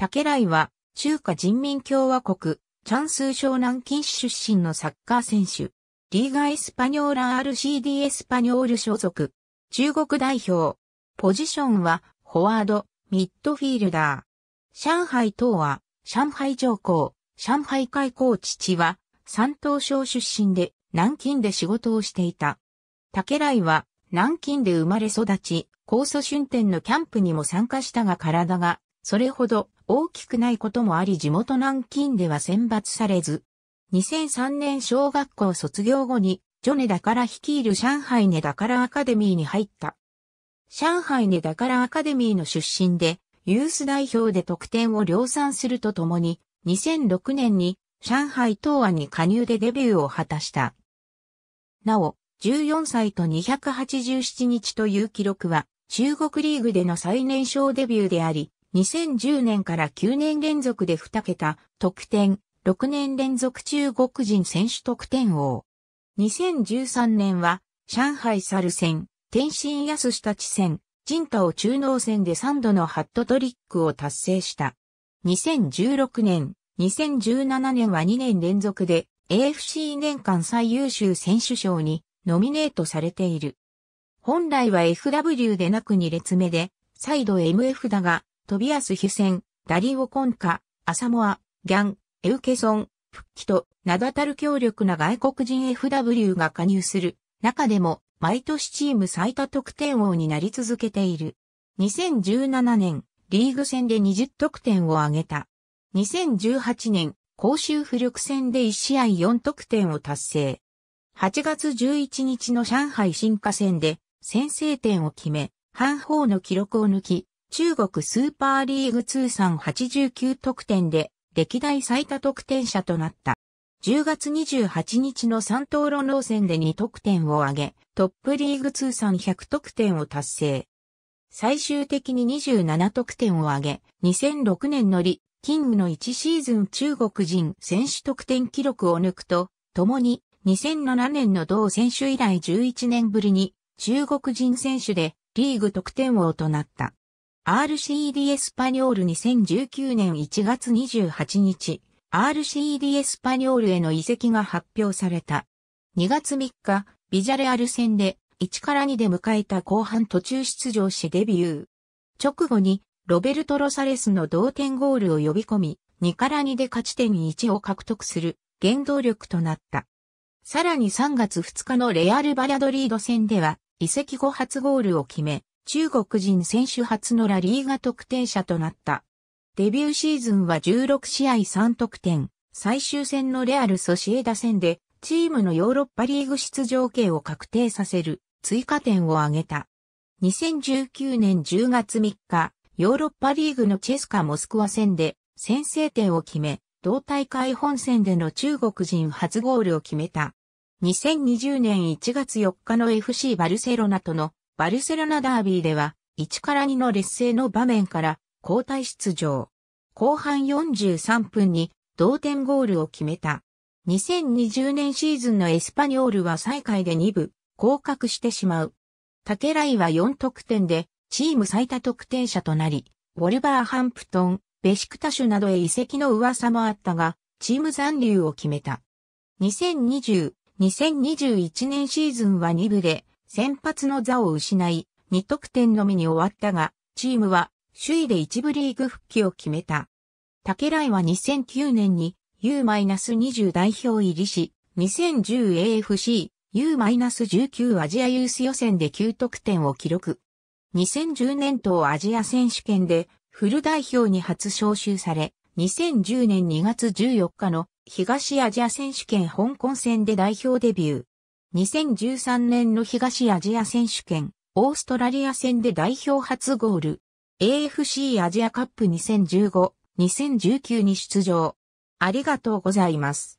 竹来は、中華人民共和国、チャンスー南京市出身のサッカー選手。リーガ・エスパニョーラ RCD エスパニョール所属。中国代表。ポジションは、フォワード、ミッドフィールダー。上海等は、上海上皇、上海海港父は、山東省出身で、南京で仕事をしていた。竹来は、南京で生まれ育ち、高祖春天のキャンプにも参加したが体が、それほど大きくないこともあり地元南京では選抜されず、2003年小学校卒業後に、ジョネダから率いる上海ネダからアカデミーに入った。上海ネダからアカデミーの出身で、ユース代表で得点を量産するとともに、2006年に上海東亜に加入でデビューを果たした。なお、14歳と287日という記録は、中国リーグでの最年少デビューであり、2010年から9年連続で2桁得点、6年連続中国人選手得点王。2013年は、上海猿戦、天津安下地戦、陣を中脳戦で3度のハットトリックを達成した。2016年、2017年は2年連続で AFC 年間最優秀選手賞にノミネートされている。本来は FW でなく2列目で、再度 MF だが、トビアス・ヒュセン、ダリオ・コンカ、アサモア、ギャン、エウケソン、復帰と名だたる強力な外国人 FW が加入する中でも毎年チーム最多得点王になり続けている。2017年リーグ戦で20得点を挙げた。2018年公衆浮力戦で1試合4得点を達成。8月11日の上海進化戦で先制点を決め、半方の記録を抜き、中国スーパーリーグ通算89得点で歴代最多得点者となった。10月28日の三等路農戦で2得点を挙げ、トップリーグ通算100得点を達成。最終的に27得点を挙げ、2006年のリ、キングの1シーズン中国人選手得点記録を抜くと、共に2007年の同選手以来11年ぶりに中国人選手でリーグ得点王となった。RCD エスパニョール2019年1月28日、RCD エスパニョールへの移籍が発表された。2月3日、ビジャレアル戦で1から2で迎えた後半途中出場しデビュー。直後にロベルト・ロサレスの同点ゴールを呼び込み、2から2で勝ち点1を獲得する原動力となった。さらに3月2日のレアル・バリャドリード戦では、移籍後初ゴールを決め、中国人選手初のラリーが得点者となった。デビューシーズンは16試合3得点、最終戦のレアル・ソシエダ戦で、チームのヨーロッパリーグ出場権を確定させる追加点を挙げた。2019年10月3日、ヨーロッパリーグのチェスカ・モスクワ戦で先制点を決め、同大会本戦での中国人初ゴールを決めた。2020年1月4日の FC バルセロナとのバルセロナダービーでは、1から2の劣勢の場面から交代出場。後半43分に同点ゴールを決めた。2020年シーズンのエスパニョールは最下位で2部、降格してしまう。タケライは4得点で、チーム最多得点者となり、ウォルバーハンプトン、ベシクタシュなどへ移籍の噂もあったが、チーム残留を決めた。2020、2021年シーズンは2部で、先発の座を失い、2得点のみに終わったが、チームは首位で一部リーグ復帰を決めた。竹来は2009年に U-20 代表入りし、2010AFC U-19 アジアユース予選で9得点を記録。2010年当アジア選手権でフル代表に初招集され、2010年2月14日の東アジア選手権香港戦で代表デビュー。2013年の東アジア選手権、オーストラリア戦で代表初ゴール。AFC アジアカップ2015、2019に出場。ありがとうございます。